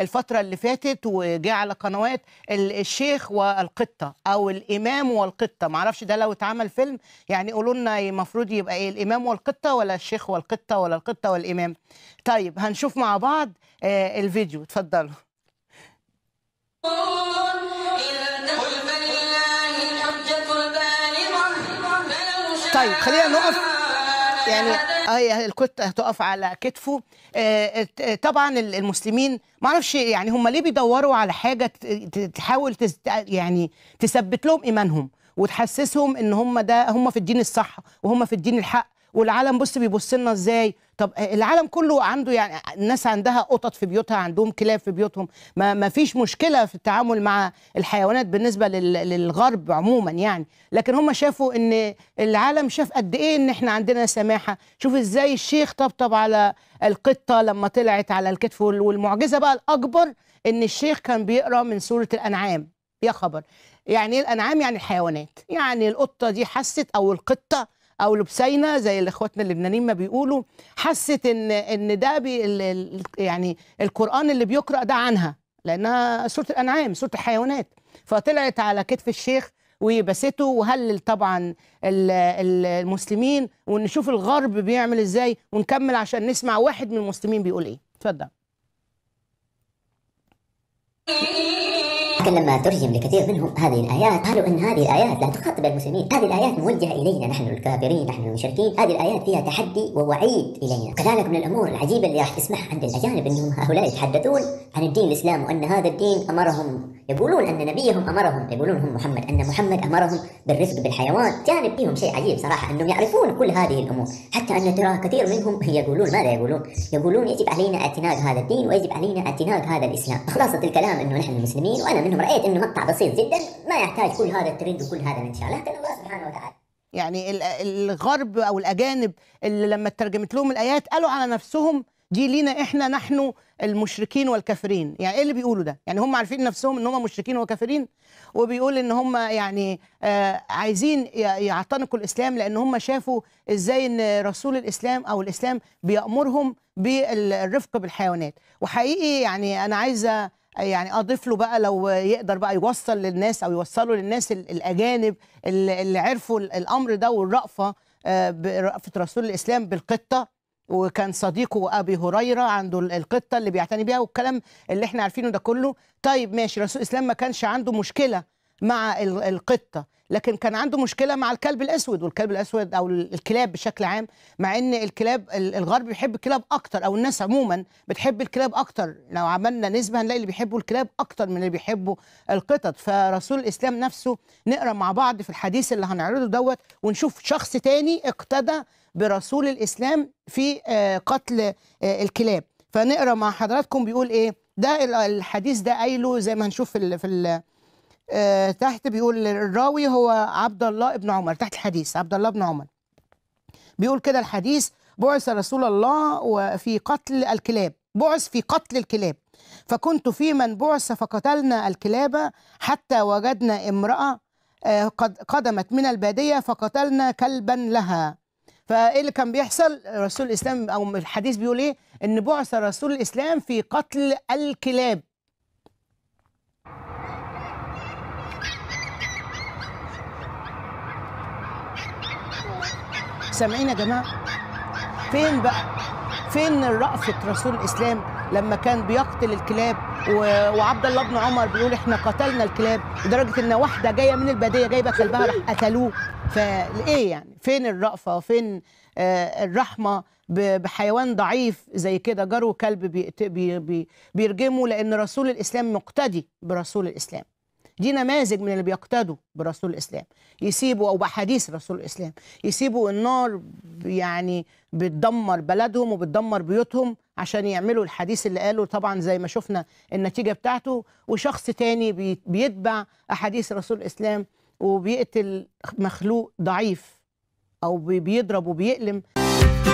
الفترة اللي فاتت وجه على قنوات الشيخ والقطة أو الإمام والقطة معرفش ده لو اتعمل فيلم يعني قولوا لنا المفروض يبقى إيه الإمام والقطة ولا الشيخ والقطة ولا القطة والإمام طيب هنشوف مع بعض آه، الفيديو اتفضلوا طيب خلينا نقف يعني هي آه، الكتة هتقف على كتفه آه، آه، طبعا المسلمين ما اعرفش يعني هم ليه بيدوروا على حاجة تحاول يعني تثبت لهم إيمانهم وتحسسهم ان هم ده هم في الدين الصح وهم في الدين الحق والعالم بص بيبص لنا ازاي طب آه، العالم كله عنده يعني الناس عندها قطط في بيوتها عندهم كلاب في بيوتهم ما, ما فيش مشكله في التعامل مع الحيوانات بالنسبه للغرب عموما يعني لكن هم شافوا ان العالم شاف قد ايه ان احنا عندنا سماحه شوف ازاي الشيخ طبطب على القطه لما طلعت على الكتف والمعجزه بقى الاكبر ان الشيخ كان بيقرا من سوره الانعام يا خبر يعني ايه الانعام يعني الحيوانات يعني القطه دي حست او القطه او لبسينه زي اللي اخواتنا اللبنانيين ما بيقولوا حست ان ان ده بي ال يعني القران اللي بيقرا ده عنها لانها سوره الانعام سوره الحيوانات فطلعت على كتف الشيخ ويبسته وهلل طبعا المسلمين ونشوف الغرب بيعمل ازاي ونكمل عشان نسمع واحد من المسلمين بيقول ايه اتفضل لكن لما ترجم لكثير منهم هذه الآيات قالوا أن هذه الآيات لا تخاطب المسلمين هذه الآيات موجهة إلينا نحن الكافرين نحن المشركين هذه الآيات فيها تحدي ووعيد إلينا كذلك من الأمور العجيبة اللي راح تسمعها عند الأجانب أنهم هؤلاء يتحدثون عن الدين الإسلام وأن هذا الدين أمرهم يقولون أن نبيهم أمرهم يقولون هم محمد أن محمد أمرهم بالرفق بالحيوان جانب فيهم شيء عجيب صراحة أنهم يعرفون كل هذه الأمور حتى أن ترى كثير منهم يقولون ماذا يقولون يقولون يجب علينا اعتناق هذا الدين ويجب علينا اعتناق هذا الإسلام خلاصة الكلام أنه نحن المسلمين وأنا منهم لانه رأيت أنه مقطع بسيط جدا ما يحتاج كل هذا الترند وكل هذا الانشاء لكن الله سبحانه وتعالى يعني الغرب أو الأجانب اللي لما ترجمت لهم الآيات قالوا على نفسهم دي لينا احنا نحن المشركين والكافرين يعني ايه اللي بيقولوا ده يعني هم عارفين نفسهم ان هم مشركين وكافرين وبيقول ان هم يعني آه عايزين يعتنقوا الاسلام لان هم شافوا ازاي ان رسول الاسلام او الاسلام بيامرهم بالرفق بالحيوانات وحقيقي يعني انا عايزه يعني اضيف له بقى لو يقدر بقى يوصل للناس او يوصلوا للناس الاجانب اللي عرفوا الامر ده والرأفه آه، برأفه رسول الاسلام بالقطه وكان صديقه ابي هريره عنده القطه اللي بيعتني بيها والكلام اللي احنا عارفينه ده كله طيب ماشي رسول الاسلام ما كانش عنده مشكله مع القطه لكن كان عنده مشكله مع الكلب الاسود والكلب الاسود او الكلاب بشكل عام مع ان الكلاب الغرب بيحب الكلاب اكتر او الناس عموما بتحب الكلاب اكتر لو عملنا نسبه هنلاقي اللي بيحبوا الكلاب اكتر من اللي بيحبوا القطط فرسول الاسلام نفسه نقرا مع بعض في الحديث اللي هنعرضه دوت ونشوف شخص تاني اقتدى برسول الاسلام في آه، قتل آه، الكلاب فنقرا مع حضراتكم بيقول ايه ده الحديث ده قايله زي ما هنشوف في ال في ال آه، تحت بيقول الراوي هو عبد الله بن عمر تحت الحديث عبد الله بن عمر بيقول كده الحديث بعث رسول الله وفي قتل الكلاب بعث في قتل الكلاب فكنت في من بعث فقتلنا الكلاب حتى وجدنا امرأة آه، قد قدمت من البادية فقتلنا كلبا لها فايه اللي كان بيحصل رسول الاسلام او الحديث بيقول ايه ان بعث رسول الاسلام في قتل الكلاب سامعين يا جماعه فين بقى فين رأفة رسول الإسلام لما كان بيقتل الكلاب و... وعبد الله بن عمر بيقول احنا قتلنا الكلاب لدرجة ان واحدة جاية من البادية جايبة كلبها راح قتلوه فايه يعني فين الرأفة فين آه الرحمة بحيوان ضعيف زي كده جاره كلب بي... بي... بيرجمه لأن رسول الإسلام مقتدي برسول الإسلام دي نماذج من اللي بيقتدوا برسول الاسلام يسيبوا او باحاديث رسول الاسلام يسيبوا النار يعني بتدمر بلدهم وبتدمر بيوتهم عشان يعملوا الحديث اللي قاله طبعا زي ما شفنا النتيجه بتاعته وشخص تاني بيتبع احاديث رسول الاسلام وبيقتل مخلوق ضعيف او بيضرب وبيألم